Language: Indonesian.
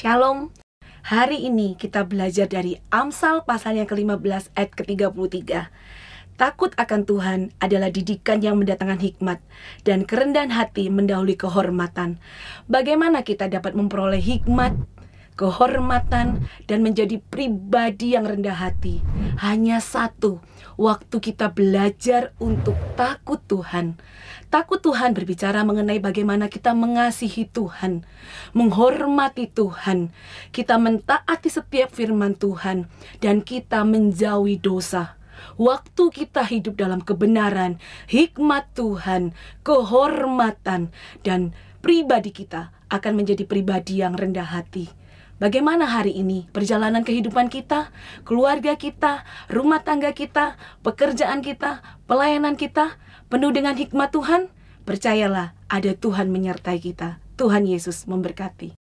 Shalom. Hari ini kita belajar dari Amsal pasal yang ke-15 ayat ke-33. Takut akan Tuhan adalah didikan yang mendatangkan hikmat dan kerendahan hati mendahului kehormatan. Bagaimana kita dapat memperoleh hikmat, kehormatan, dan menjadi pribadi yang rendah hati. Hanya satu, waktu kita belajar untuk takut Tuhan. Takut Tuhan berbicara mengenai bagaimana kita mengasihi Tuhan, menghormati Tuhan, kita mentaati setiap firman Tuhan, dan kita menjauhi dosa waktu kita hidup dalam kebenaran, hikmat Tuhan, kehormatan, dan pribadi kita akan menjadi pribadi yang rendah hati bagaimana hari ini perjalanan kehidupan kita, keluarga kita, rumah tangga kita, pekerjaan kita, pelayanan kita, penuh dengan hikmat Tuhan. Percayalah, ada Tuhan menyertai kita. Tuhan Yesus memberkati.